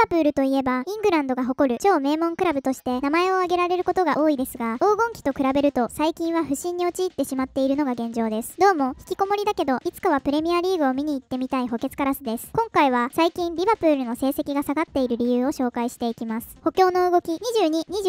バプールといえば、イングランドが誇る超名門クラブとして名前を挙げられることが多いですが、黄金期と比べると最近は不振に陥ってしまっているのが現状です。どうも、引きこもりだけど、いつかはプレミアリーグを見に行ってみたい補欠カラスです。今回は最近リバプールの成績が下がっている理由を紹介していきます。補強の動き、22、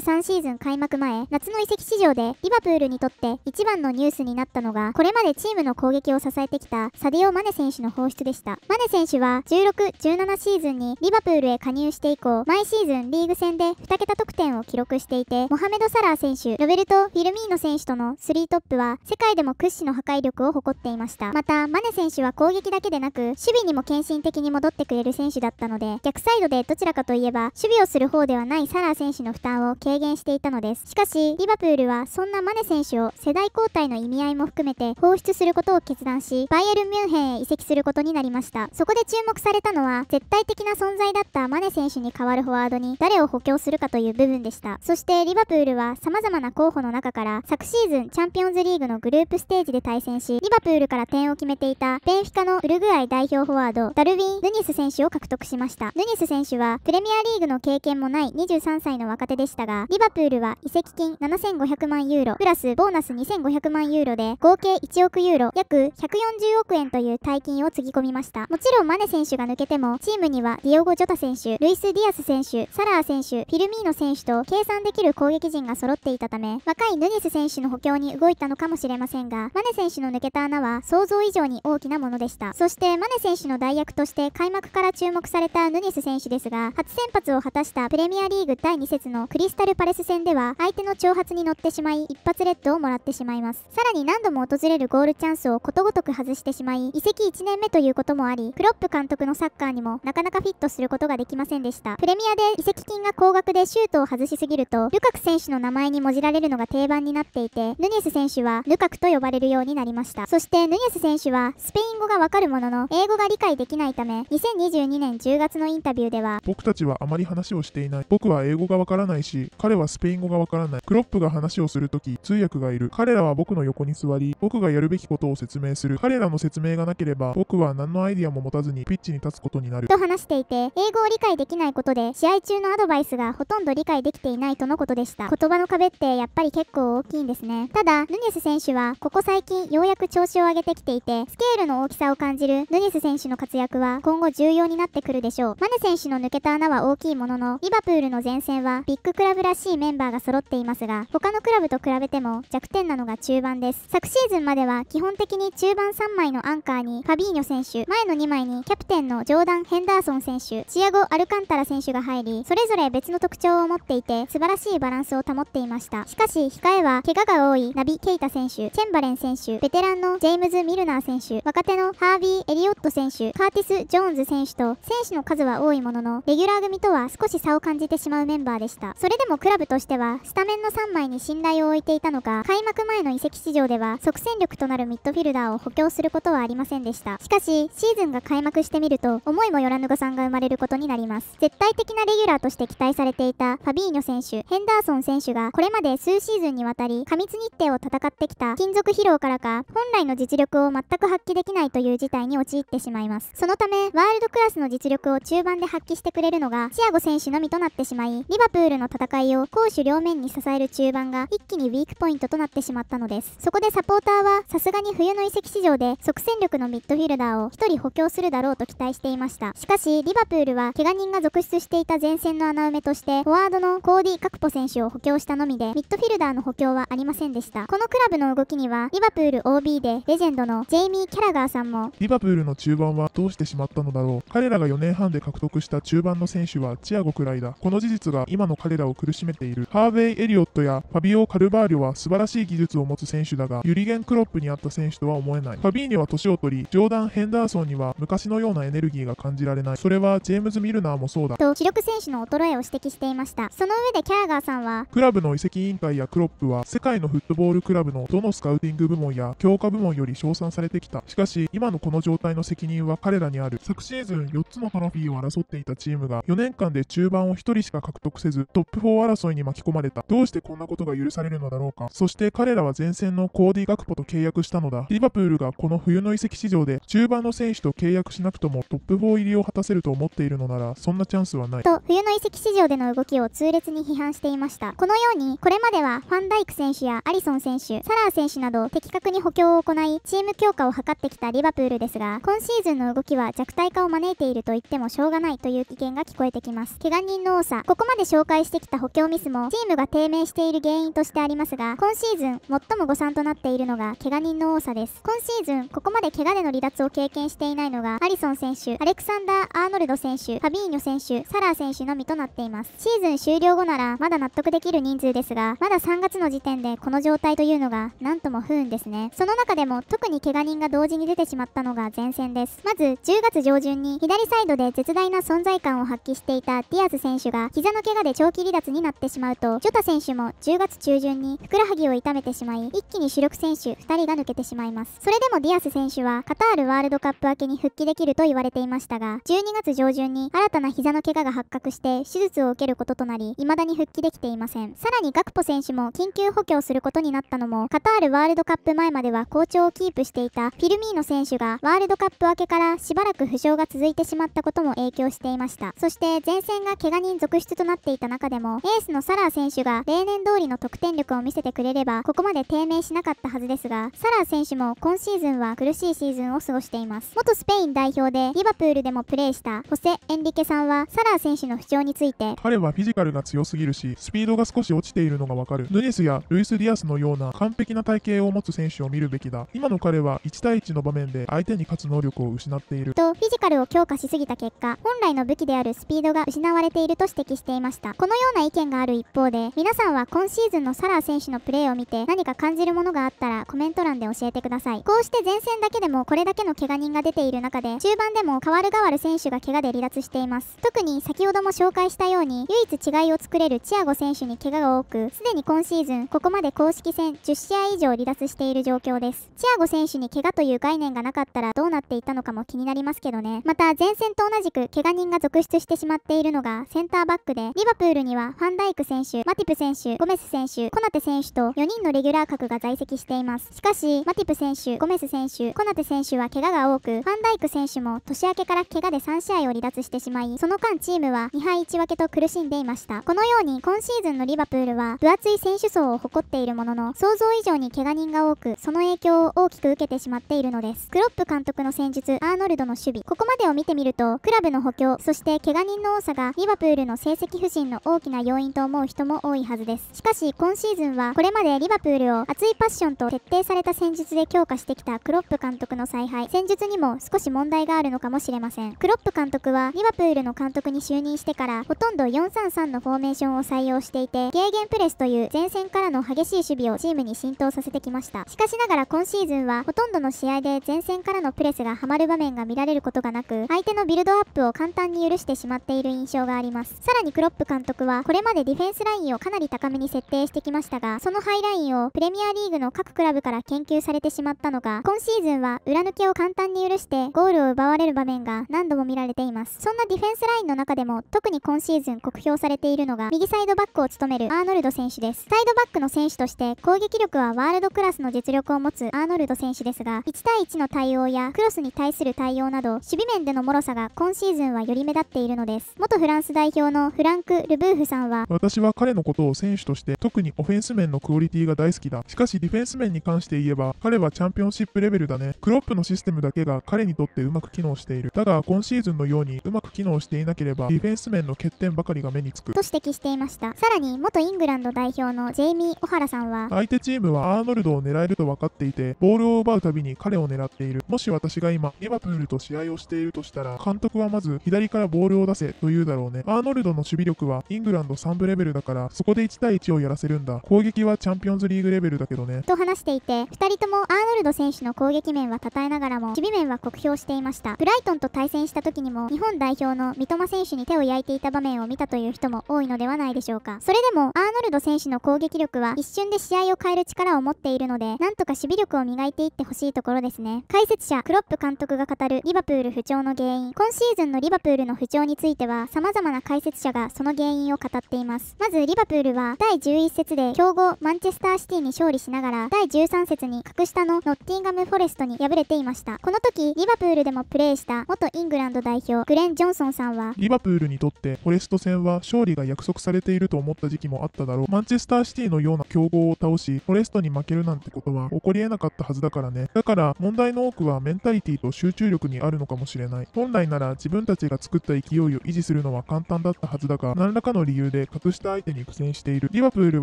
23シーズン開幕前、夏の移籍市場でリバプールにとって一番のニュースになったのが、これまでチームの攻撃を支えてきたサディオ・マネ選手の放出でした。マネ選手は16、17シーズンにリバプールへ加入入して以降、毎シーズンリーグ戦で2桁得点を記録していて、モハメド・サラー選手、ロベルト・フィルミーノ選手との3トップは、世界でも屈指の破壊力を誇っていました。また、マネ選手は攻撃だけでなく、守備にも献身的に戻ってくれる選手だったので、逆サイドでどちらかといえば、守備をする方ではないサラー選手の負担を軽減していたのです。しかし、リバプールはそんなマネ選手を世代交代の意味合いも含めて放出することを決断し、バイエル・ミュンヘンへ移籍することになりました。そこで注目されたのは、絶対的な存在だったマネネ選手に代わるフォワードに誰を補強するかという部分でした。そしてリバプールは様々な候補の中から昨シーズンチャンピオンズリーグのグループステージで対戦し、リバプールから点を決めていたベンフィカのウルグアイ代表フォワード、ダルウィン・ヌニス選手を獲得しました。ヌニス選手はプレミアリーグの経験もない23歳の若手でしたが、リバプールは移籍金7500万ユーロ、プラスボーナス2500万ユーロで合計1億ユーロ、約140億円という大金をつぎ込みました。もちろんマネ選手が抜けても、チームにはディオゴ・ジョタ選手、手、ルイス・ディアス選手、サラー選手、フィルミーノ選手と計算できる攻撃陣が揃っていたため、若いヌニス選手の補強に動いたのかもしれませんが、マネ選手の抜けた穴は想像以上に大きなものでした。そしてマネ選手の代役として開幕から注目されたヌニス選手ですが、初先発を果たしたプレミアリーグ第2節のクリスタル・パレス戦では、相手の挑発に乗ってしまい、一発レッドをもらってしまいます。さらに何度も訪れるゴールチャンスをことごとく外してしまい、移籍1年目ということもあり、クロップ監督のサッカーにもなかなかフィットすることができきませんでした。プレミアで移籍金が高額でシュートを外しすぎると、ルカク選手の名前にもじられるのが定番になっていて、ヌニエス選手はルカクと呼ばれるようになりました。そしてヌニエス選手はスペイン語がわかるものの、英語が理解できないため、2022年10月のインタビューでは、僕たちはあまり話をしていない。僕は英語がわからないし、彼はスペイン語がわからない。クロップが話をするとき、通訳がいる。彼らは僕の横に座り、僕がやるべきことを説明する。彼らの説明がなければ、僕は何のアイディアも持たずにピッチに立つことになる。と話していて、英語を理解できないことで試合中のアドバイスがほとんど理解できていないとのことでした言葉の壁ってやっぱり結構大きいんですねただヌニェス選手はここ最近ようやく調子を上げてきていてスケールの大きさを感じるヌニェス選手の活躍は今後重要になってくるでしょうマネ選手の抜けた穴は大きいもののリバプールの前線はビッグクラブらしいメンバーが揃っていますが他のクラブと比べても弱点なのが中盤です昨シーズンまでは基本的に中盤3枚のアンカーにファビーニョ選手前の2枚にキャプテンのジョーダン・ヘンダーソン選手チアゴ・アルカンタラ選手が入り、それぞれ別の特徴を持っていて、素晴らしいバランスを保っていました。しかし、控えは、怪我が多いナビ・ケイタ選手、チェンバレン選手、ベテランのジェームズ・ミルナー選手、若手のハービー・エリオット選手、カーティス・ジョーンズ選手と、選手の数は多いものの、レギュラー組とは少し差を感じてしまうメンバーでした。それでもクラブとしては、スタメンの3枚に信頼を置いていたのか、開幕前の移籍市場では、即戦力となるミッドフィルダーを補強することはありませんでした。しかし、シーズンが開幕してみると、思いもよらぬ誤算が生まれることになりいます絶対的なレギュラーとして期待されていたファビーニョ選手ヘンダーソン選手がこれまで数シーズンにわたり過密日程を戦ってきた金属疲労からか本来の実力を全く発揮できないという事態に陥ってしまいますそのためワールドクラスの実力を中盤で発揮してくれるのがチアゴ選手のみとなってしまいリバプールの戦いを攻守両面に支える中盤が一気にウィークポイントとなってしまったのですそこでサポーターはさすがに冬の移籍市場で即戦力のミッドフィルダーを1人補強するだろうと期待していましたしかしリバプールは怪我人が続出していた前線の穴埋めとして、フォワードのコーディ・カクポ選手を補強したのみで、ミッドフィルダーの補強はありませんでした。このクラブの動きには、リバプール OB で、レジェンドのジェイミー・キャラガーさんも、リバプールの中盤はどうしてしまったのだろう。彼らが4年半で獲得した中盤の選手はチアゴくらいだ。この事実が今の彼らを苦しめている。ハーェイ・エリオットやファビオ・カルバーリョは素晴らしい技術を持つ選手だが、ユリゲン・クロップにあった選手とは思えない。ファビーニは年を取り、ジョーダン・ヘンダーソンには昔のようなエネルギーが感じられない。それはジェームズ・ミルナーもそうだと主力選手の衰えを指摘していましたその上でキャーガーさんはクラブの移籍委員会やクロップは世界のフットボールクラブのどのスカウティング部門や強化部門より称賛されてきたしかし今のこの状態の責任は彼らにある昨シーズン4つのトロフィーを争っていたチームが4年間で中盤を1人しか獲得せずトップ4争いに巻き込まれたどうしてこんなことが許されるのだろうかそして彼らは前線のコーディ・ガクポと契約したのだリバプールがこの冬の移籍市場で中盤の選手と契約しなくともトップ4入りを果たせると思っているのならそんなチャンスはないと冬の移籍市場での動きを痛烈に批判していましたこのようにこれまではファンダイク選手やアリソン選手サラー選手など的確に補強を行いチーム強化を図ってきたリバプールですが今シーズンの動きは弱体化を招いていると言ってもしょうがないという意見が聞こえてきます怪我人の多さここまで紹介してきた補強ミスもチームが低迷している原因としてありますが今シーズン最も誤算となっているのが怪我人の多さです今シーズンここまで怪我での離脱を経験していないのがアリソン選手アレクサンダー・アーノルド選手ファビーニョ選手、サラー選手のみとなっています。シーズン終了後ならまだ納得できる人数ですが、まだ3月の時点でこの状態というのがなんとも不運ですね。その中でも特に怪我人が同時に出てしまったのが前線です。まず10月上旬に左サイドで絶大な存在感を発揮していたディアズ選手が膝の怪我で長期離脱になってしまうと、ジョタ選手も10月中旬にふくらはぎを痛めてしまい、一気に主力選手2人が抜けてしまいます。それでもディアス選手はカタールワールドカップ明けに復帰できると言われていましたが、12月上旬に新新たな膝の怪我が発覚して手術を受けることとなり、未だに復帰できていません。さらにガクポ選手も緊急補強することになったのも、カタールワールドカップ前までは好調をキープしていたフィルミーノ選手がワールドカップ明けからしばらく負傷が続いてしまったことも影響していました。そして前線が怪我人続出となっていた中でも、エースのサラー選手が例年通りの得点力を見せてくれれば、ここまで低迷しなかったはずですが、サラー選手も今シーズンは苦しいシーズンを過ごしています。元スペイン代表でリバプールでもプレーしたホセ・エンリ池さんはサラー選手の不調について彼はフィジカルが強すぎるしスピードが少し落ちているのがわかるヌネスやルイス・ディアスのような完璧な体型を持つ選手を見るべきだ今の彼は1対1の場面で相手に勝つ能力を失っているとフィジカルを強化しすぎた結果本来の武器であるスピードが失われていると指摘していましたこのような意見がある一方で皆さんは今シーズンのサラー選手のプレーを見て何か感じるものがあったらコメント欄で教えてくださいこうして前線だけでもこれだけの怪我人が出ている中で中盤でも代わる代わる選手が怪我で離脱していいます特に先ほども紹介したように唯一違いを作れるチアゴ選手に怪我が多くすでに今シーズンここまで公式戦10試合以上離脱している状況ですチアゴ選手に怪我という概念がなかったらどうなっていたのかも気になりますけどねまた前線と同じく怪我人が続出してしまっているのがセンターバックでリバプールにはファンダイク選手マティプ選手ゴメス選手コナテ選手と4人のレギュラー格が在籍していますしかしマティプ選手ゴメス選手コナテ選手は怪我が多くファンダイク選手も年明けから怪我で3試合を離脱してしまいまい、その間チームは2敗1分けと苦しんでいました。このように今シーズンのリバプールは分厚い選手層を誇っているものの、想像以上に怪我人が多く、その影響を大きく受けてしまっているのです。クロップ監督の戦術、アーノルドの守備、ここまでを見てみると、クラブの補強、そして怪我人の多さがリバプールの成績不振の大きな要因と思う人も多いはずです。しかし今シーズンはこれまでリバプールを熱いパッションと徹底された戦術で強化してきたクロップ監督の采配、戦術にも少し問題があるのかもしれません。クロップ監督はリバプールの監督に就任してからほとんど433のフォーメーションを採用していてゲーゲンプレスという前線からの激しい守備をチームに浸透させてきましたしかしながら今シーズンはほとんどの試合で前線からのプレスがハマる場面が見られることがなく相手のビルドアップを簡単に許してしまっている印象がありますさらにクロップ監督はこれまでディフェンスラインをかなり高めに設定してきましたがそのハイラインをプレミアリーグの各クラブから研究されてしまったのが今シーズンは裏抜けを簡単に許してゴールを奪われる場面が何度も見られていますそんなディフェンスラインの中でも特に今シーズン酷評されているのが右サイドバックを務めるアーノルド選手ですサイドバックの選手として攻撃力はワールドクラスの実力を持つアーノルド選手ですが1対1の対応やクロスに対する対応など守備面での脆さが今シーズンはより目立っているのです元フランス代表のフランク・ルブーフさんは私は彼のことを選手として特にオフェンス面のクオリティが大好きだしかしディフェンス面に関して言えば彼はチャンピオンシップレベルだねクロップのシステムだけが彼にとってうまく機能しているただ今シーズンのようにうまく機能機能していなければディフェンス面の欠点ばかりが目につくと指摘していましたさらに元イングランド代表のジェイミー・オハラさんは相手チームはアーノルドを狙えると分かっていてボールを奪うたびに彼を狙っているもし私が今リバプールと試合をしているとしたら監督はまず左からボールを出せと言うだろうねアーノルドの守備力はイングランド3部レベルだからそこで1対1をやらせるんだ攻撃はチャンピオンズリーグレベルだけどねと話していて2人ともアーノルド選手の攻撃面は称えながらも守備面は酷評していましたブライトンと対戦した時にも日本代表表の三笘選手に手を焼いていた場面を見たという人も多いのではないでしょうかそれでもアーノルド選手の攻撃力は一瞬で試合を変える力を持っているのでなんとか守備力を磨いていってほしいところですね解説者クロップ監督が語るリバプール不調の原因今シーズンのリバプールの不調については様々な解説者がその原因を語っていますまずリバプールは第11節で強豪マンチェスターシティに勝利しながら第13節に格下のノッティンガムフォレストに敗れていましたこの時リバプールでもプレーした元イングランド代表グレン・ジョンソンさんはリバプールにとってフォレスト戦は勝利が約束されていると思った時期もあっただろうマンチェスターシティのような強豪を倒しフォレストに負けるなんてことは起こりえなかったはずだからねだから問題の多くはメンタリティと集中力にあるのかもしれない本来なら自分たちが作った勢いを維持するのは簡単だったはずだが何らかの理由で格下相手に苦戦しているリバプール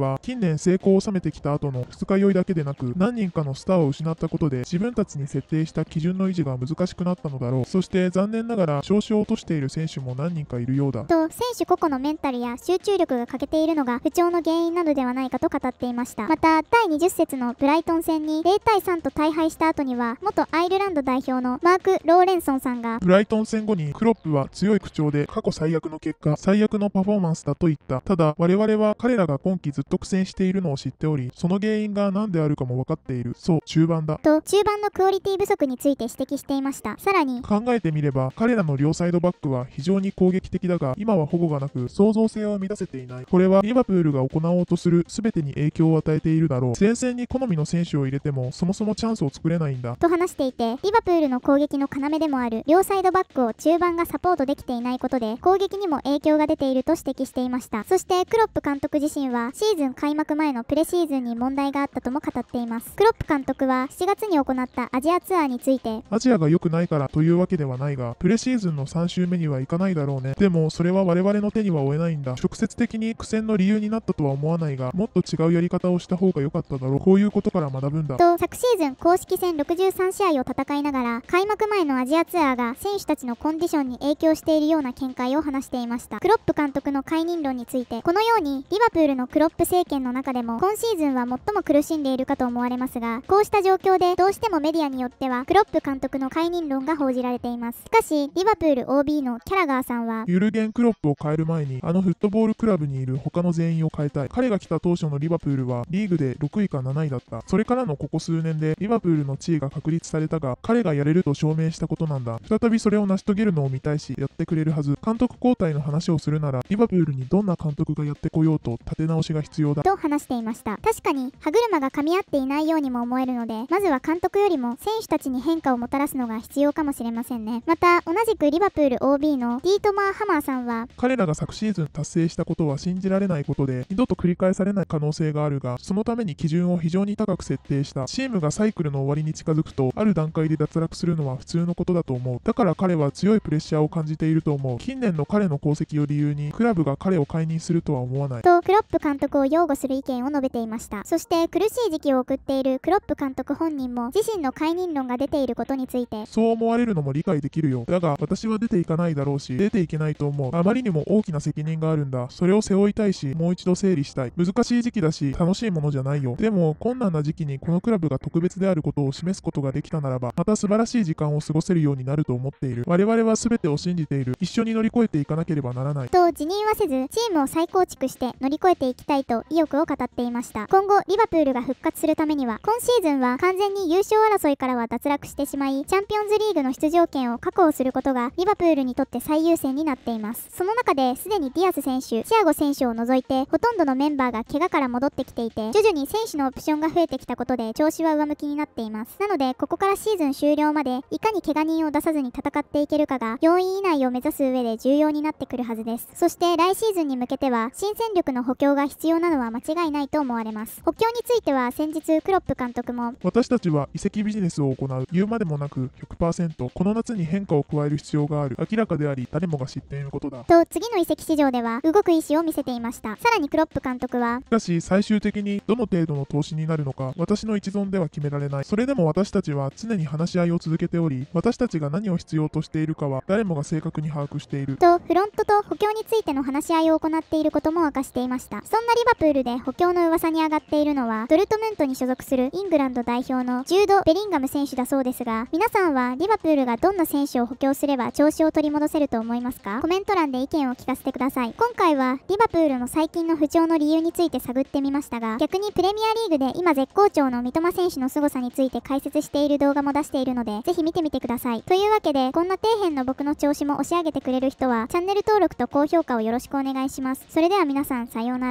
は近年成功を収めてきた後の二日酔いだけでなく何人かのスターを失ったことで自分たちに設定した基準の維持が難しくなったのだろうそして残念ながら少子を落としているいる選手も何人かいるようだと選手個々のメンタルや集中力が欠けているのが不調の原因なのではないかと語っていましたまた第20節のブライトン戦に0対3と大敗した後には元アイルランド代表のマーク・ローレンソンさんがブライトン戦後にクロップは強い口調で過去最悪の結果最悪のパフォーマンスだと言ったただ我々は彼らが今季ずっと苦戦しているのを知っておりその原因が何であるかも分かっているそう中盤だと中盤のクオリティ不足について指摘していましたさらに考えてみれば彼らの両サイドバックは非常に攻撃的だが、今は保護がなく、創造性は満たせていない。これはリバプールが行おうとする全てに影響を与えているだろう。前線に好みの選手を入れても、そもそもチャンスを作れないんだ。と話していて、リバプールの攻撃の要でもある、両サイドバックを中盤がサポートできていないことで、攻撃にも影響が出ていると指摘していました。そして、クロップ監督自身は、シーズン開幕前のプレシーズンに問題があったとも語っています。クロップ監督は、7月に行ったアジアツアーについて、アジアが良くないからというわけではないが、プレシーズンの3週目ににはいかないだろうね。でも、それは我々の手には負えないんだ。直接的に苦戦の理由になったとは思わないが、もっと違うやり方をした方が良かっただろう。こういうことから学ぶんだ。と、昨シーズン公式戦63試合を戦いながら、開幕前のアジアツアーが選手たちのコンディションに影響しているような見解を話していました。クロップ監督の解任論について、このように、リバプールのクロップ政権の中でも、今シーズンは最も苦しんでいるかと思われますが、こうした状況で、どうしてもメディアによっては、クロップ監督の解任論が報じられています。しかし、リバプール OB ののキャラガーさんは、ユルゲン・クロップを変える前に、あのフットボールクラブにいる他の全員を変えたい。彼が来た当初のリバプールは、リーグで6位か7位だった。それからのここ数年で、リバプールの地位が確立されたが、彼がやれると証明したことなんだ。再びそれを成し遂げるのを見たいし、やってくれるはず。監督交代の話をするなら、リバプールにどんな監督がやってこようと、立て直しが必要だ。と話していました。確かに、歯車が噛み合っていないようにも思えるので、まずは監督よりも選手たちに変化をもたらすのが必要かもしれませんね。また、同じくリバプール OB OB のディートマー・ハマーさんは彼らが昨シーズン達成したことは信じられないことで二度と繰り返されない可能性があるがそのために基準を非常に高く設定したチームがサイクルの終わりに近づくとある段階で脱落するのは普通のことだと思うだから彼は強いプレッシャーを感じていると思う近年の彼の功績を理由にクラブが彼を解任するとは思わないとクロップ監督を擁護する意見を述べていましたそして苦しい時期を送っているクロップ監督本人も自身の解任論が出ていることについてそう思われるのも理解できるよだが私は出ていかないないだろうし、出ていけないと思う。あまりにも大きな責任があるんだ。それを背負いたいし、もう一度整理したい。難しい時期だし、楽しいものじゃないよ。でも、困難な時期にこのクラブが特別であることを示すことができたならば、また素晴らしい時間を過ごせるようになると思っている。我々は全てを信じている。一緒に乗り越えていかなければならない。と、辞任はせず、チームを再構築して乗り越えていきたいと意欲を語っていました。今後、リバプールが復活するためには、今シーズンは完全に優勝争いからは脱落してしまい、チャンピオンズリーグの出場権を確保することが、リバプールにとって最優先になっていますその中ですでにディアス選手チアゴ選手を除いてほとんどのメンバーが怪我から戻ってきていて徐々に選手のオプションが増えてきたことで調子は上向きになっていますなのでここからシーズン終了までいかに怪我人を出さずに戦っていけるかが4位以内を目指す上で重要になってくるはずですそして来シーズンに向けては新戦力の補強が必要なのは間違いないと思われます補強については先日クロップ監督も私たちは移籍ビジネスを行う言うまでもなく100%この夏に変化を加える必要がある明らかであり誰もが知っていることだと次の移籍市場では動く意思を見せていましたさらにクロップ監督はしかし最終的にどの程度の投資になるのか私の一存では決められないそれでも私たちは常に話し合いを続けており私たちが何を必要としているかは誰もが正確に把握しているとフロントと補強についての話し合いを行っていることも明かしていましたそんなリバプールで補強の噂に上がっているのはドルトムントに所属するイングランド代表のジュード・ベリンガム選手だそうですが皆さんはリバプールがどんな選手を補強すれば調子を取り戻せると思いますかコメント欄で意見を聞かせてください今回はリバプールの最近の不調の理由について探ってみましたが逆にプレミアリーグで今絶好調の三笘選手の凄さについて解説している動画も出しているのでぜひ見てみてくださいというわけでこんな底辺の僕の調子も押し上げてくれる人はチャンネル登録と高評価をよろしくお願いしますそれでは皆さんさようなら